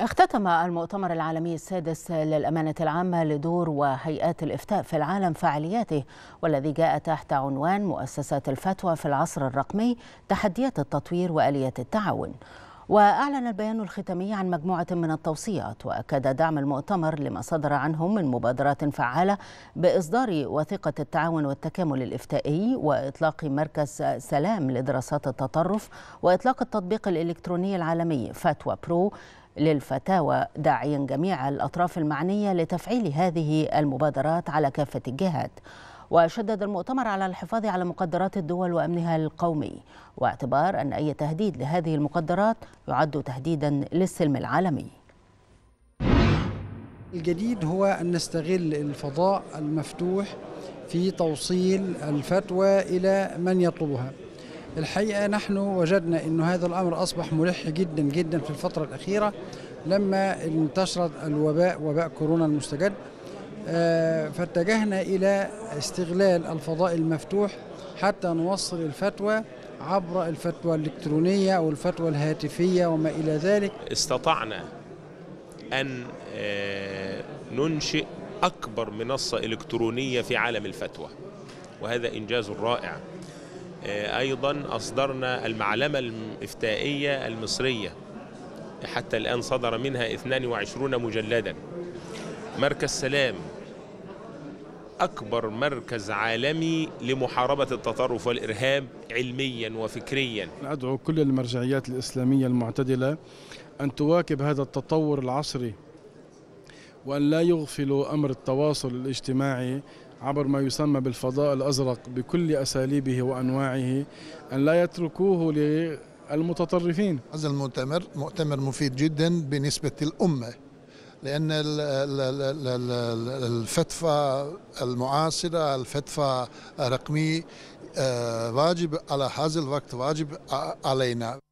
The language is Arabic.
اختتم المؤتمر العالمي السادس للأمانة العامة لدور وهيئات الإفتاء في العالم فعالياته والذي جاء تحت عنوان مؤسسات الفتوى في العصر الرقمي تحديات التطوير وآلية التعاون وأعلن البيان الختامي عن مجموعة من التوصيات وأكد دعم المؤتمر لما صدر عنهم من مبادرات فعالة بإصدار وثيقة التعاون والتكامل الإفتائي وإطلاق مركز سلام لدراسات التطرف وإطلاق التطبيق الإلكتروني العالمي فاتوا برو للفتاوى داعيا جميع الأطراف المعنية لتفعيل هذه المبادرات على كافة الجهات وشدد المؤتمر على الحفاظ على مقدرات الدول وأمنها القومي واعتبار أن أي تهديد لهذه المقدرات يعد تهديدا للسلم العالمي الجديد هو أن نستغل الفضاء المفتوح في توصيل الفتوى إلى من يطلبها الحقيقة نحن وجدنا أن هذا الأمر أصبح ملح جدا جدا في الفترة الأخيرة لما انتشرت الوباء وباء كورونا المستجد آه، فاتجهنا إلى استغلال الفضاء المفتوح حتى نوصل الفتوى عبر الفتوى الإلكترونية أو الفتوى الهاتفية وما إلى ذلك استطعنا أن آه، ننشئ أكبر منصة إلكترونية في عالم الفتوى وهذا إنجاز رائع آه، أيضا أصدرنا المعلمة الإفتائية المصرية حتى الآن صدر منها 22 مجلدا مركز سلام أكبر مركز عالمي لمحاربة التطرف والإرهاب علميا وفكريا أدعو كل المرجعيات الإسلامية المعتدلة أن تواكب هذا التطور العصري وأن لا يغفلوا أمر التواصل الاجتماعي عبر ما يسمى بالفضاء الأزرق بكل أساليبه وأنواعه أن لا يتركوه للمتطرفين هذا المؤتمر مؤتمر مفيد جدا بنسبة الأمة لأن الفتفة المعاصرة الفتفة الرقمية آه، واجب على هذا الوقت واجب علينا